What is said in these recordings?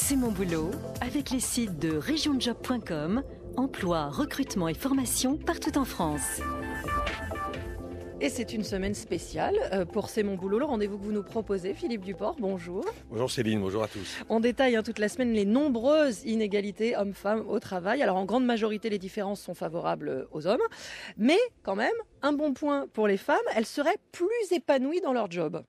C'est mon boulot avec les sites de regionjob.com, emploi, recrutement et formation partout en France. Et c'est une semaine spéciale euh, pour C'est mon boulot, le rendez-vous que vous nous proposez. Philippe Duport, bonjour. Bonjour Céline, bonjour à tous. On détaille hein, toute la semaine les nombreuses inégalités hommes-femmes au travail. Alors en grande majorité, les différences sont favorables euh, aux hommes. Mais quand même, un bon point pour les femmes, elles seraient plus épanouies dans leur job.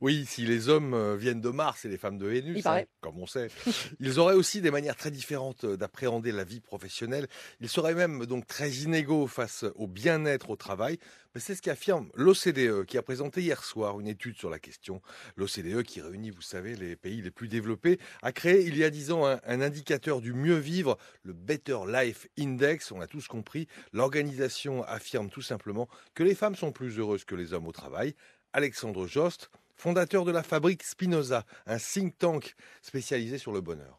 Oui, si les hommes euh, viennent de Mars et les femmes de Vénus, hein, comme on sait, ils auraient aussi des manières très différentes euh, d'appréhender la vie professionnelle. Ils seraient même donc très inégaux face au bien-être au travail. Mais c'est ce qu'affirme l'OCDE, qui a présenté hier soir une étude sur la question. L'OCDE, qui réunit, vous savez, les pays les plus développés, a créé il y a dix ans un, un indicateur du mieux vivre, le Better Life Index. On a tous compris. L'organisation affirme tout simplement que les femmes sont plus heureuses que les hommes au travail. Alexandre Jost, fondateur de la fabrique Spinoza, un think tank spécialisé sur le bonheur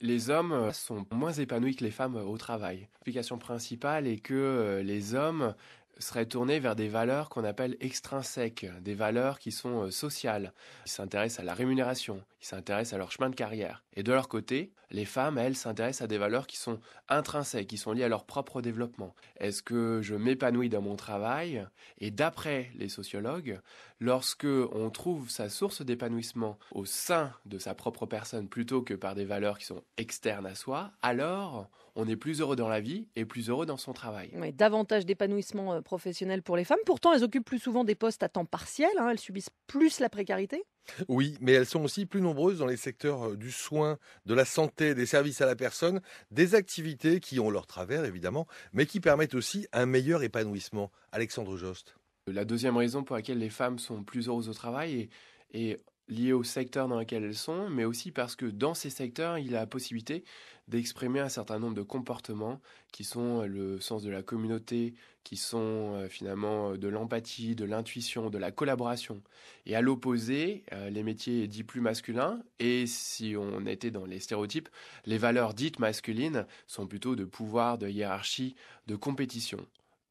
les hommes sont moins épanouis que les femmes au travail. L'explication principale est que euh, les hommes seraient tournés vers des valeurs qu'on appelle extrinsèques, des valeurs qui sont euh, sociales. qui s'intéressent à la rémunération, qui s'intéressent à leur chemin de carrière. Et de leur côté, les femmes, elles, s'intéressent à des valeurs qui sont intrinsèques, qui sont liées à leur propre développement. Est-ce que je m'épanouis dans mon travail Et d'après les sociologues, lorsque on trouve sa source d'épanouissement au sein de sa propre personne plutôt que par des valeurs qui sont externes à soi, alors on est plus heureux dans la vie et plus heureux dans son travail. Oui, davantage d'épanouissement euh, professionnelle pour les femmes. Pourtant, elles occupent plus souvent des postes à temps partiel, hein. elles subissent plus la précarité. Oui, mais elles sont aussi plus nombreuses dans les secteurs euh, du soin, de la santé, des services à la personne, des activités qui ont leur travers évidemment, mais qui permettent aussi un meilleur épanouissement. Alexandre Jost. La deuxième raison pour laquelle les femmes sont plus heureuses au travail est liées au secteur dans lequel elles sont, mais aussi parce que dans ces secteurs, il a la possibilité d'exprimer un certain nombre de comportements qui sont euh, le sens de la communauté, qui sont euh, finalement euh, de l'empathie, de l'intuition, de la collaboration. Et à l'opposé, les métiers dits plus masculins, et si on était dans les stéréotypes, les valeurs dites masculines sont plutôt de pouvoir, de hiérarchie, de compétition.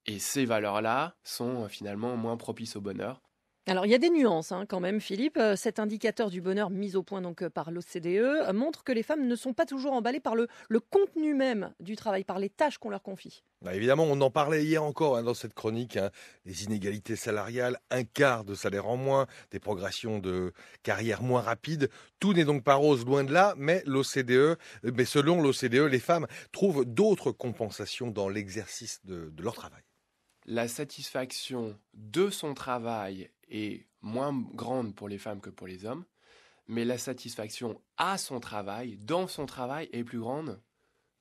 Et ces valeurs-là sont finalement moins propices au bonheur. Alors il y a des nuances hein, quand même, Philippe. Euh, cet indicateur du bonheur mis au point euh, par l'OCDE euh, montre que les femmes ne sont pas toujours emballées par le, contenu même du travail, par les tâches qu'on leur confie. Bah, évidemment, on en parlait hier encore hein, dans cette chronique. des hein. les inégalités salariales, un quart de salaire en moins, des progressions de carrière moins rapides. Tout n'est donc pas rose, loin de là. Mais l'OCDE, mais selon l'OCDE, les femmes trouvent d'autres compensations dans l'exercice de leur travail la satisfaction de son travail est moins grande pour les femmes que pour les hommes, mais la satisfaction à son travail, dans son travail, est plus grande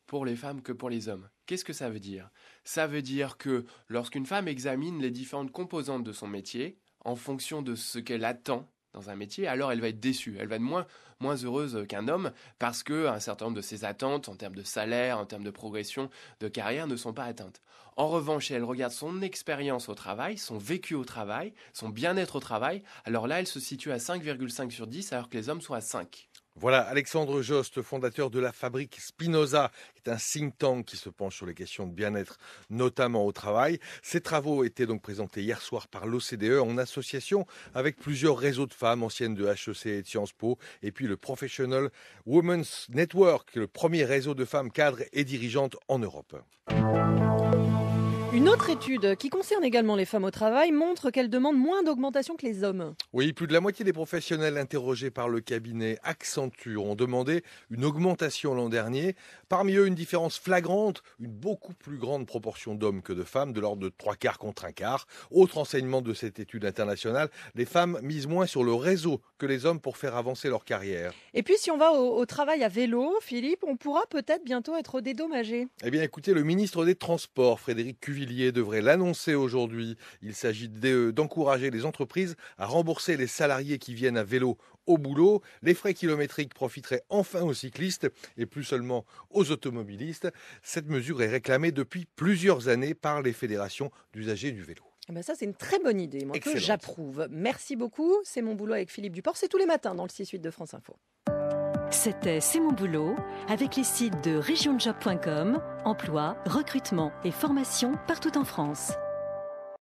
pour les femmes que pour les hommes. Qu'est-ce que ça veut dire Ça veut dire que lorsqu'une femme examine les différentes composantes de son métier, en fonction de ce qu'elle attend dans un métier, alors elle va être déçue, elle va être moins, heureuse qu'un homme parce que un certain nombre de ses attentes en termes de salaire, en termes de progression, de carrière ne sont pas atteintes. En revanche, elle regarde son expérience au travail, son vécu au travail, son bien-être au travail, alors là, elle se situe à 5,5 sur 10 alors que les hommes sont à 5. Voilà, Alexandre Jost, fondateur de la fabrique Spinoza, est un think tank qui se penche sur les questions de bien-être, notamment au travail. Ses travaux étaient donc présentés hier soir par l'OCDE en association avec plusieurs réseaux de femmes anciennes de HEC et de Sciences Po, et puis le Professional Women's Network, le premier réseau de femmes cadres et dirigeantes en Europe. Une autre étude qui concerne également les femmes au travail montre qu'elles demandent moins d'augmentation que les hommes. Oui, plus de la moitié des professionnels interrogés par le cabinet Accenture ont demandé une augmentation l'an dernier. Parmi eux, une différence flagrante, une beaucoup plus grande proportion d'hommes que de femmes, de l'ordre de trois quarts contre un quart. Autre enseignement de cette étude internationale, les femmes misent moins sur le réseau que les hommes pour faire avancer leur carrière. Et puis si on va au, au travail à vélo, Philippe, on pourra peut-être bientôt être dédommagé. Eh bien écoutez, le ministre des Transports, Frédéric Cuvier, il devrait l'annoncer aujourd'hui. Il s'agit d'encourager les entreprises à rembourser les salariés qui viennent à vélo au boulot. Les frais kilométriques profiteraient enfin aux cyclistes et plus seulement aux automobilistes. Cette mesure est réclamée depuis plusieurs années par les fédérations d'usagers du vélo. Eh ben ça, c'est une très bonne idée, moi, que j'approuve. Merci beaucoup. C'est mon boulot avec Philippe Duport. C'est tous les matins dans le 6-8 de France Info. C'était C'est mon boulot avec les sites de regionjob.com, emploi, recrutement et formation partout en France.